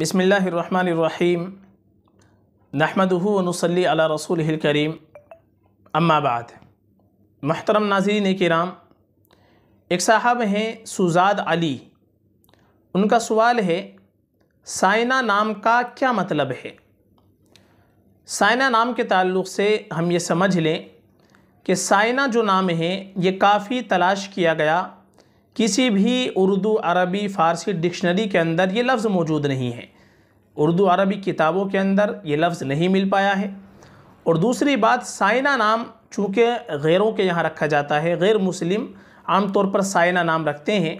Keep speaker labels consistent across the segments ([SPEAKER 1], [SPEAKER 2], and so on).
[SPEAKER 1] बसमीम नहमदनसली अला रसूल करीम अम्माबाद महतरम नाजरीन कराम एक साहब हैं सुजाद अली उनका सवाल है साइना नाम का क्या मतलब है साइना नाम के ताल्लुक़ से हम ये समझ लें कि साइना जो नाम है ये काफ़ी तलाश किया गया किसी भी उर्दू अरबी फ़ारसी डिक्शनरी के अंदर ये लफ्ज़ मौजूद नहीं है उर्दू अरबी किताबों के अंदर ये लफ्ज़ नहीं मिल पाया है और दूसरी बात साइना नाम चूँकि गैरों के यहाँ रखा जाता है गैर मुस्लिम आम तौर पर साइना नाम रखते हैं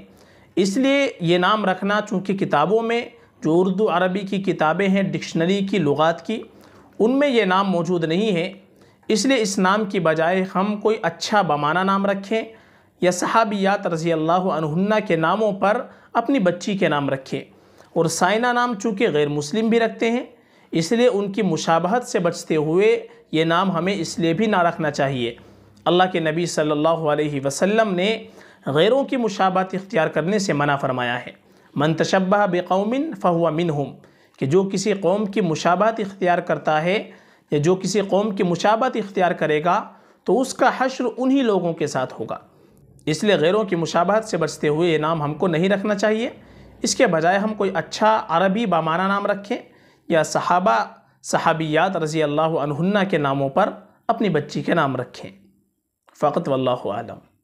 [SPEAKER 1] इसलिए ये नाम रखना चूँकि किताबों में जो उर्दू अरबी की किताबें हैं डिक्शनरी की लुगात की उनमें यह नाम मौजूद नहीं है इसलिए इस नाम की बजाय हम कोई अच्छा बमाना नाम रखें या सहाबियात रज़ी अल्लाह के नामों पर अपनी बच्ची के नाम रखें और साइना नाम चूँकि गैर मुस्लिम भी रखते हैं इसलिए उनकी मुशाबहत से बचते हुए ये नाम हमें इसलिए भी ना रखना चाहिए अल्लाह के नबी सल्लल्लाहु अलैहि वसल्लम ने गैरों की मुशाबहत इख्तियार करने से मना फरमाया है मन तशबा बेकौमिन फ़हुआ मिनहुम कि जो किसी कौम की मुशाबहत इख्तियार करता है या जो किसी कौम की मुशाबत इख्तियार करेगा तो उसका हश्र उन्हीं लोगों के साथ होगा इसलिए गैरों की मुशाबहत से बचते हुए ये नाम हमको नहीं रखना चाहिए इसके बजाय हम कोई अच्छा अरबी बामाना नाम रखें या सहाबा सहाबियात रज़ी अल्लाह के नामों पर अपनी बच्ची के नाम रखें फ़कत वल्लम